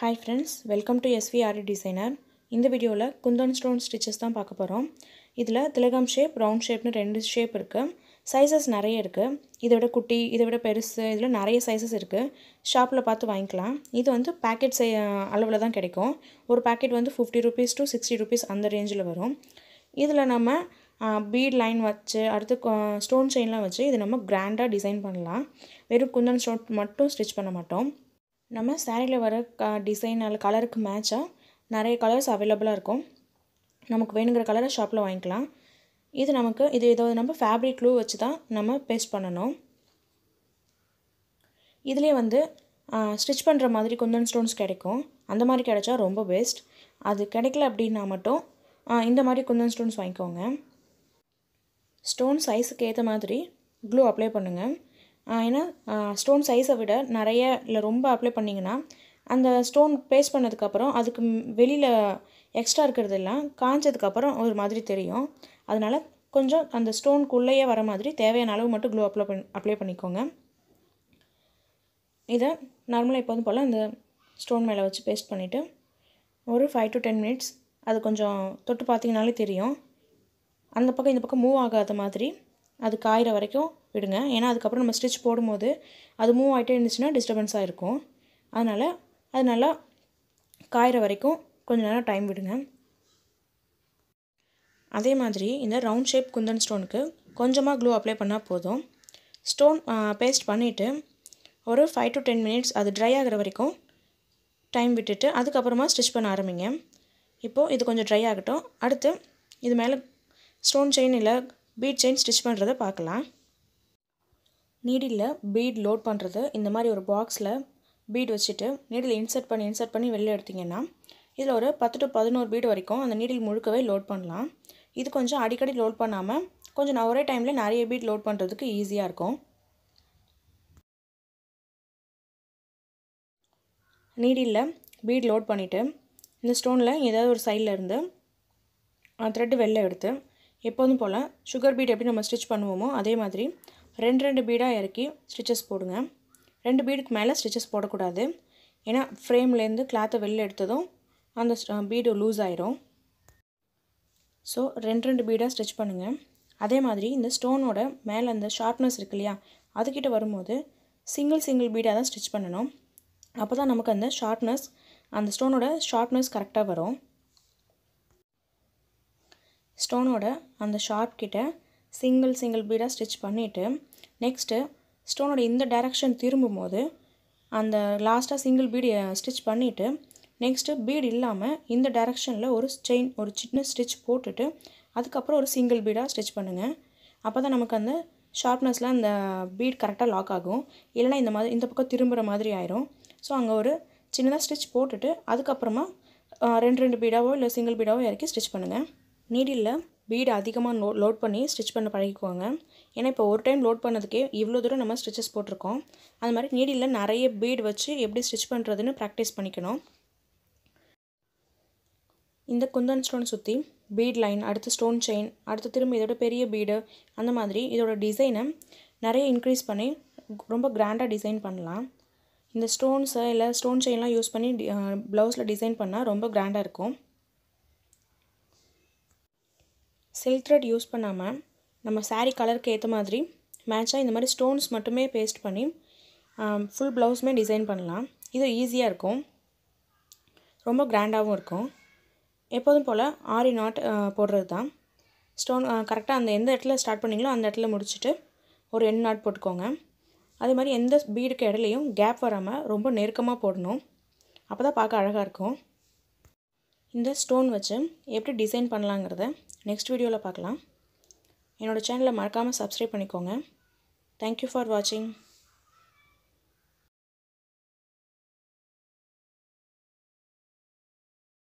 hi friends welcome to SVRE designer இந்த வீடியோவில் Kundan stone stitches தான் பார்க்க போகிறோம் இதில் திலகம் ஷேப் ரவுண்ட் ஷேப்னு ரெண்டு ஷேப் இருக்குது சைஸஸ் நிறைய இருக்குது இதை விட குட்டி இதை விட பெருசு இதில் நிறைய சைஸஸ் இருக்குது ஷாப்பில் பார்த்து வாங்கிக்கலாம் இது வந்து பேக்கெட் சை அளவில் தான் கிடைக்கும் ஒரு பேக்கெட் வந்து fifty rupees to sixty rupees அந்த ரேஞ்சில் வரும் இதில் நம்ம பீட் லைன் வச்சு அடுத்து ஸ்டோன் செயின்லாம் வச்சு இதை நம்ம கிராண்டாக டிசைன் பண்ணலாம் வெறும் குந்தன் ஸ்டோன் மட்டும் ஸ்டிச் பண்ண மாட்டோம் நம்ம சேரீயில் வர க டிசைன் அல்ல கலருக்கு மேட்சாக நிறைய கலர்ஸ் அவைலபிளாக இருக்கும் நமக்கு வேணுங்கிற கலரை ஷாப்பில் வாங்கிக்கலாம் இது நமக்கு இது ஏதாவது நம்ம ஃபேப்ரிக் க்ளூ வச்சு தான் நம்ம பேஸ்ட் பண்ணணும் இதிலே வந்து ஸ்டிச் பண்ணுற மாதிரி குந்தன் ஸ்டோன்ஸ் கிடைக்கும் அந்த மாதிரி கிடைச்சா ரொம்ப பெஸ்ட் அது கிடைக்கல அப்படின்னா மட்டும் இந்த மாதிரி குந்தன் ஸ்டோன்ஸ் வாங்கிக்கோங்க ஸ்டோன் சைஸுக்கு ஏற்ற மாதிரி க்ளூ அப்ளை பண்ணுங்கள் ஏன்னா ஸ்டோன் சைஸை விட நிறைய இல்லை ரொம்ப அப்ளை பண்ணிங்கன்னா அந்த ஸ்டோன் பேஸ்ட் பண்ணதுக்கப்புறம் அதுக்கு வெளியில் எக்ஸ்ட்ரா இருக்கிறதெல்லாம் காஞ்சதுக்கப்புறம் ஒரு மாதிரி தெரியும் அதனால் கொஞ்சம் அந்த ஸ்டோனுக்குள்ளேயே வர மாதிரி தேவையான அளவு மட்டும் க்ளோ அப்ளை பண் அப்ளை பண்ணிக்கோங்க இதை நார்மலாக வந்து போல் அந்த ஸ்டோன் மேலே வச்சு பேஸ்ட் பண்ணிவிட்டு ஒரு ஃபைவ் டு டென் மினிட்ஸ் அது கொஞ்சம் தொட்டு பார்த்தீங்கனாலே தெரியும் அந்த பக்கம் இந்த பக்கம் மூவ் ஆகாத மாதிரி அது காயிற வரைக்கும் விடுங்க ஏன்னா அதுக்கப்புறம் நம்ம ஸ்டிச் போடும்போது அது மூவ் ஆகிட்டே இருந்துச்சுன்னா டிஸ்டர்பன்ஸாக இருக்கும் அதனால் அது நல்லா காயிற வரைக்கும் கொஞ்சம் நேரம் டைம் விடுங்க அதே மாதிரி இந்த ரவுண்ட் ஷேப் குந்தன் ஸ்டோனுக்கு கொஞ்சமாக க்ளூ அப்ளை பண்ணால் போதும் ஸ்டோன் பேஸ்ட் பண்ணிவிட்டு ஒரு ஃபைவ் டு டென் மினிட்ஸ் அது ட்ரை ஆகிற வரைக்கும் டைம் விட்டுட்டு அதுக்கப்புறமா ஸ்டிச் பண்ண ஆரம்பிங்க இப்போது இது கொஞ்சம் ட்ரை ஆகட்டும் அடுத்து இது மேலே ஸ்டோன் செயின் இல்லை பீட் செயின் ஸ்டிச் பண்ணுறதை பார்க்கலாம் நீடில் பீட் லோட் பண்ணுறது இந்த மாதிரி ஒரு பாக்ஸில் பீட் வச்சுட்டு நீடில் இன்சர்ட் பண்ணி இன்சர்ட் பண்ணி வெளியில் எடுத்திங்கன்னா இதில் ஒரு பத்து டு பதினோரு பீட் வரைக்கும் அந்த நீடில் முழுக்கவே லோட் பண்ணலாம் இது கொஞ்சம் அடிக்கடி லோட் பண்ணாமல் கொஞ்சம் நான் ஒரே டைமில் நிறைய பீட் லோட் பண்ணுறதுக்கு ஈஸியாக இருக்கும் நீடில் பீட் லோட் பண்ணிவிட்டு இந்த ஸ்டோனில் ஏதாவது ஒரு சைடில் இருந்து த்ரெட்டு வெளில எடுத்து எப்போதும் போல் சுகர் பீட் எப்படி நம்ம ஸ்டிச் பண்ணுவோமோ அதே மாதிரி ரெண்டு ரெண்டு பீடாக இறக்கி ஸ்டிச்சஸ் போடுங்க ரெண்டு பீடுக்கு மேலே ஸ்டிச்சஸ் போடக்கூடாது ஏன்னா ஃப்ரேம்லேருந்து கிளாத்தை வெளில எடுத்ததும் அந்த பீடு லூஸ் ஆயிரும் ஸோ ரெண்டு ரெண்டு பீடாக ஸ்டிச் பண்ணுங்கள் அதே மாதிரி இந்த ஸ்டோனோட மேலே அந்த ஷார்ப்னஸ் இருக்கு இல்லையா அதுக்கிட்ட வரும்போது சிங்கிள் சிங்கிள் பீடாக தான் ஸ்டிச் பண்ணணும் அப்போ தான் நமக்கு அந்த ஷார்ப்னஸ் அந்த ஸ்டோனோட ஷார்ப்னஸ் கரெக்டாக வரும் ஸ்டோனோட அந்த ஷார்ப் கிட்ட சிங்கிள் சிங்கிள் பீடாக ஸ்டிச் பண்ணிவிட்டு நெக்ஸ்ட்டு ஸ்டோனோட இந்த டைரக்ஷன் திரும்பும் போது அந்த லாஸ்ட்டாக சிங்கிள் பீடு ஸ்டிச் பண்ணிவிட்டு நெக்ஸ்ட்டு பீடு இல்லாமல் இந்த டைரக்ஷனில் ஒரு செயின் ஒரு சின்ன ஸ்டிச் போட்டுட்டு அதுக்கப்புறம் ஒரு சிங்கிள் பீடாக ஸ்டிச் பண்ணுங்கள் அப்போ தான் நமக்கு அந்த ஷார்ப்னஸில் அந்த பீட் கரெக்டாக லாக் ஆகும் இல்லைனா இந்த மாதிரி இந்த பக்கம் திரும்புகிற மாதிரி ஆயிரும் ஸோ அங்கே ஒரு சின்னதாக ஸ்டிச் போட்டுட்டு அதுக்கப்புறமா ரெண்டு ரெண்டு பீடாவோ இல்லை சிங்கிள் பீடாவோ இறக்கி ஸ்டிச் பண்ணுங்கள் நீடில் பீடு அதிகமாக நோ லோட் பண்ணி ஸ்டிச் பண்ண பழகிக்குவாங்க ஏன்னா இப்போ ஒரு டைம் லோட் பண்ணதுக்கே இவ்வளோ தூரம் நம்ம ஸ்டிச்சஸ் போட்டிருக்கோம் அது மாதிரி நீடில் நிறைய பீடு வச்சு எப்படி ஸ்டிச் பண்ணுறதுன்னு ப்ராக்டிஸ் பண்ணிக்கணும் இந்த குந்தன் ஸ்டோன் சுற்றி பீட் லைன் அடுத்து ஸ்டோன் செயின் அடுத்து திரும்ப இதோட பெரிய பீடு அந்த மாதிரி இதோட டிசைனை நிறைய இன்க்ரீஸ் பண்ணி ரொம்ப கிராண்டாக டிசைன் பண்ணலாம் இந்த ஸ்டோன்ஸை இல்லை ஸ்டோன் செயின்லாம் யூஸ் பண்ணி ப்ளவுஸில் டிசைன் பண்ணால் ரொம்ப கிராண்டாக இருக்கும் சில்க் த்ரெட் யூஸ் பண்ணாமல் நம்ம சாரீ கலருக்கு ஏற்ற மாதிரி மேட்சாக இந்த மாதிரி ஸ்டோன்ஸ் மட்டுமே பேஸ்ட் பண்ணி ஃபுல் ப்ளவுஸுமே டிசைன் பண்ணலாம் இது ஈஸியாக இருக்கும் ரொம்ப கிராண்டாகவும் இருக்கும் எப்போதும் போல் ஆரி நாட் போடுறது தான் ஸ்டோன் கரெக்டாக அந்த எந்த இடத்துல ஸ்டார்ட் பண்ணிங்களோ அந்த இடத்துல முடிச்சுட்டு ஒரு எண் நாட் போட்டுக்கோங்க அதே மாதிரி எந்த பீடுக்கு இடலையும் கேப் வராமல் ரொம்ப நெருக்கமாக போடணும் அப்போ தான் பார்க்க அழகாக இருக்கும் இந்த ஸ்டோன் வச்சு எப்படி டிசைன் பண்ணலாங்கிறத நெக்ஸ்ட் வீடியோவில் பார்க்கலாம் என்னோடய சேனலை மறக்காமல் சப்ஸ்கிரைப் பண்ணிக்கோங்க தேங்க்யூ ஃபார் வாட்சிங்